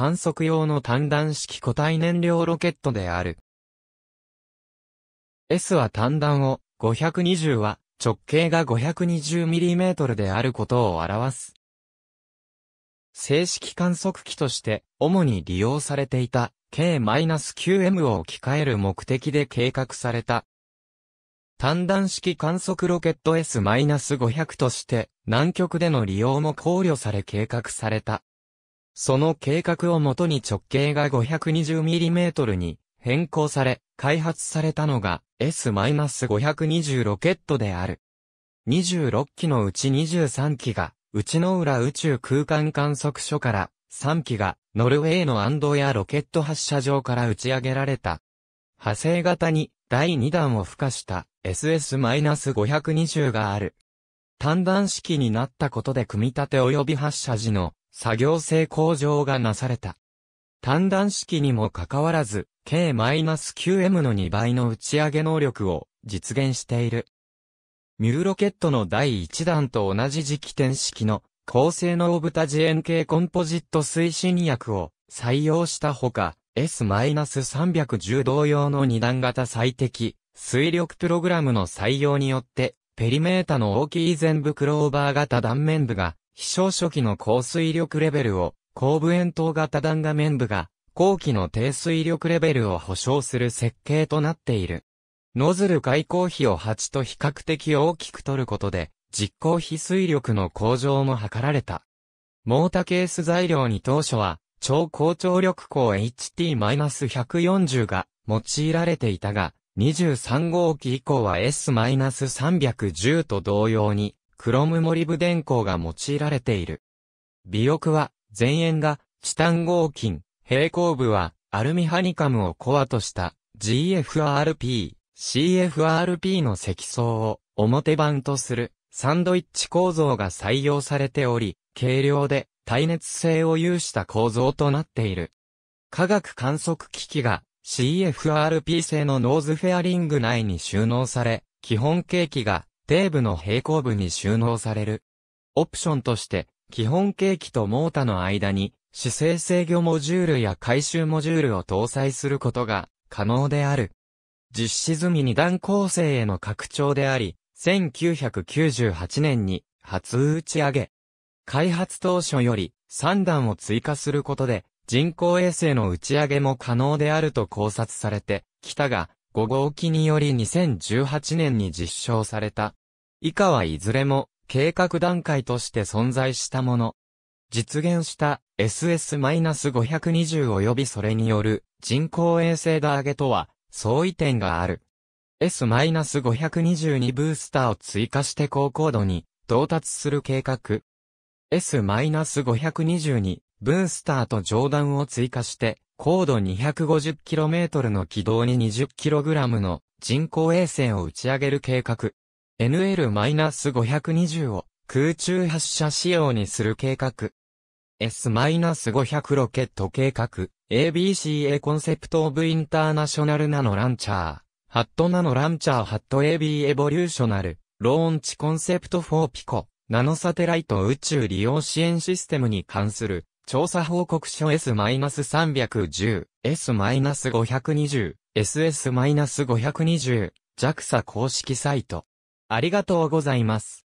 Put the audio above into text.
観測用の単弾式固体燃料ロケットである。S は単弾を、520は直径が 520mm であることを表す。正式観測機として主に利用されていた K-9M を置き換える目的で計画された。単弾式観測ロケット S-500 として南極での利用も考慮され計画された。その計画をもとに直径が 520mm に変更され、開発されたのが S-520 ロケットである。26機のうち23機が、内の浦宇宙空間観測所から、3機が、ノルウェーのアンドロケット発射場から打ち上げられた。派生型に、第2弾を付加した SS-520 がある。単段式になったことで組み立て及び発射時の作業性向上がなされた。単断式にもかかわらず、k 9 m の2倍の打ち上げ能力を実現している。ミューロケットの第1弾と同じ時期点式の高性能豚自円形コンポジット推進薬を採用したほか、S-310 同様の2段型最適水力プログラムの採用によって、ペリメータの大きい全部クローバー型断面部が飛翔初期の高水力レベルを、後部円筒型弾画面部が、後期の低水力レベルを保証する設計となっている。ノズル開口比を8と比較的大きく取ることで、実行比水力の向上も図られた。モータケース材料に当初は、超高張力鋼 HT-140 が用いられていたが、23号機以降は S-310 と同様に、クロムモリブ電工が用いられている。尾翼は、前縁が、チタン合金、平行部は、アルミハニカムをコアとした GFRP、CFRP の積層を表板とするサンドイッチ構造が採用されており、軽量で耐熱性を有した構造となっている。科学観測機器が CFRP 製のノーズフェアリング内に収納され、基本計器が底部の平行部に収納される。オプションとして、基本計器とモータの間に、姿勢制御モジュールや回収モジュールを搭載することが可能である。実施済み二段構成への拡張であり、1998年に初打ち上げ。開発当初より3段を追加することで人工衛星の打ち上げも可能であると考察されてきたが、5号機により2018年に実証された。以下はいずれも計画段階として存在したもの。実現した SS-520 及びそれによる人工衛星打上げとは相違点がある。S-522 ブースターを追加して高高度に到達する計画。S-522 ブースターと上段を追加して高度 250km の軌道に 20kg の人工衛星を打ち上げる計画。NL-520 を空中発射仕様にする計画。S-500 ロケット計画。ABCA コンセプトオブインターナショナルナノランチャー。ハットナノランチャーハット AB エボリューショナル。ローンチコンセプト4ピコ。ナノサテライト宇宙利用支援システムに関する調査報告書 S-310、S-520、SS-520、JAXA 公式サイト。ありがとうございます。